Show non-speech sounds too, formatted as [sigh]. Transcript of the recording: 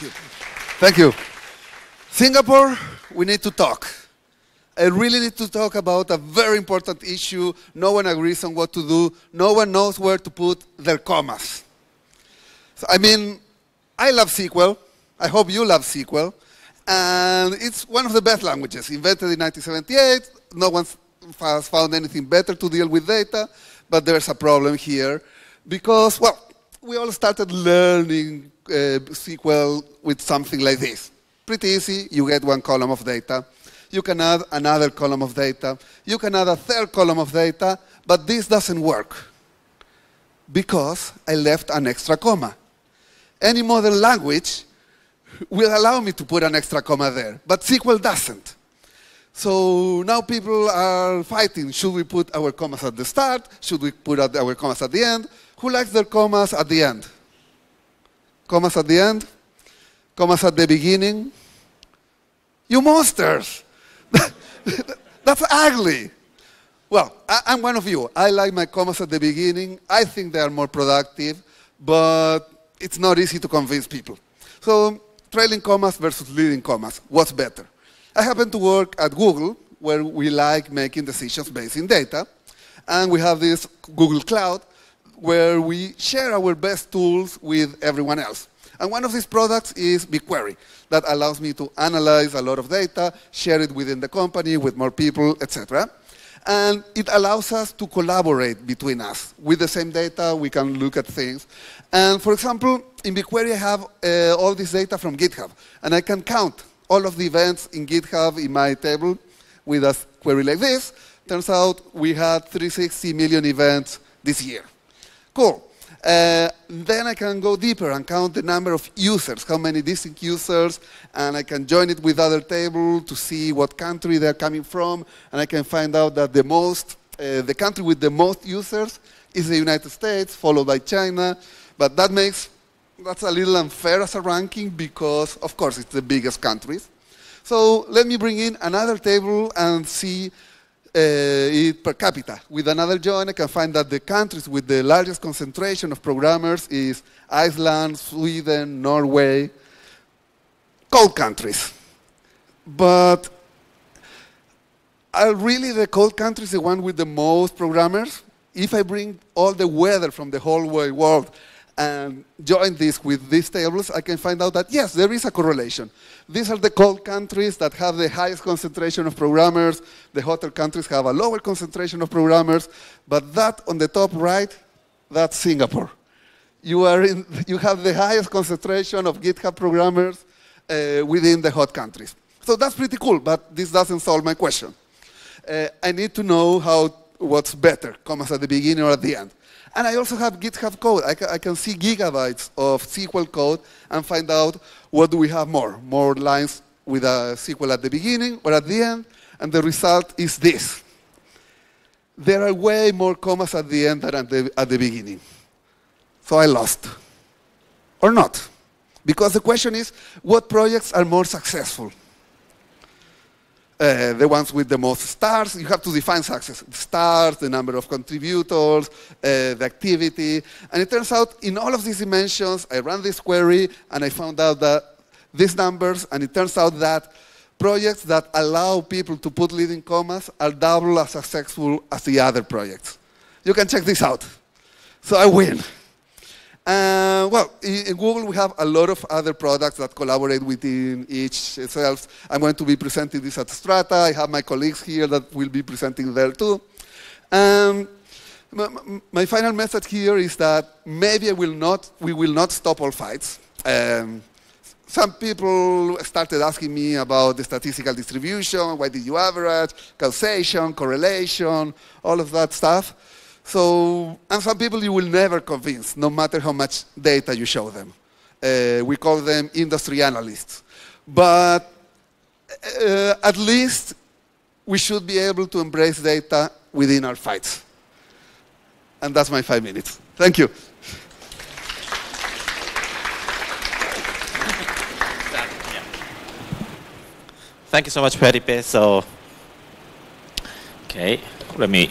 Thank you. Thank you. Singapore, we need to talk. I really need to talk about a very important issue. No one agrees on what to do. No one knows where to put their commas. So, I mean, I love SQL. I hope you love SQL. And it's one of the best languages, invented in 1978. No one has found anything better to deal with data, but there's a problem here because, well, we all started learning uh, SQL with something like this. Pretty easy, you get one column of data. You can add another column of data. You can add a third column of data, but this doesn't work because I left an extra comma. Any modern language will allow me to put an extra comma there, but SQL doesn't. So now people are fighting. Should we put our commas at the start? Should we put our commas at the end? Who likes their commas at the end? Commas at the end? Commas at the beginning? You monsters! [laughs] That's ugly. Well, I, am one of you. I like my commas at the beginning. I think they are more productive, but it's not easy to convince people. So trailing commas versus leading commas, what's better? I happen to work at Google, where we like making decisions based in data. And we have this Google Cloud, where we share our best tools with everyone else. And one of these products is BigQuery, that allows me to analyze a lot of data, share it within the company with more people, etc. And it allows us to collaborate between us. With the same data, we can look at things. And for example, in BigQuery, I have uh, all this data from GitHub, and I can count all of the events in GitHub in my table with a query like this. Turns out we had 360 million events this year. Cool. Uh, then I can go deeper and count the number of users, how many distinct users, and I can join it with other table to see what country they're coming from, and I can find out that the most, uh, the country with the most users is the United States, followed by China, but that makes that's a little unfair as a ranking because, of course, it's the biggest countries. So let me bring in another table and see uh, per capita. With another join, I can find that the countries with the largest concentration of programmers is Iceland, Sweden, Norway, cold countries. But are really the cold countries the one with the most programmers? If I bring all the weather from the whole world and um, join this with these tables, I can find out that, yes, there is a correlation. These are the cold countries that have the highest concentration of programmers. The hotter countries have a lower concentration of programmers. But that on the top right, that's Singapore. You, are in, [laughs] you have the highest concentration of GitHub programmers uh, within the hot countries. So that's pretty cool, but this doesn't solve my question. Uh, I need to know how, what's better, commas at the beginning or at the end. And I also have GitHub code. I, ca I can see gigabytes of SQL code and find out what do we have more, more lines with a SQL at the beginning or at the end, and the result is this. There are way more commas at the end than at the, at the beginning. So I lost. Or not. Because the question is, what projects are more successful? Uh, the ones with the most stars. You have to define success. The stars, the number of contributors, uh, the activity. And it turns out in all of these dimensions, I ran this query and I found out that these numbers, and it turns out that projects that allow people to put leading commas are double as successful as the other projects. You can check this out. So I win. Uh, well, in Google we have a lot of other products that collaborate within each itself. I'm going to be presenting this at Strata. I have my colleagues here that will be presenting there too. Um, my, final message here is that maybe will not, we will not stop all fights. Um, some people started asking me about the statistical distribution, why did you average, causation, correlation, all of that stuff. So, and some people you will never convince, no matter how much data you show them. Uh, we call them industry analysts. But uh, at least we should be able to embrace data within our fights. And that's my five minutes. Thank you. Thank you so much, Felipe. So, okay, let me.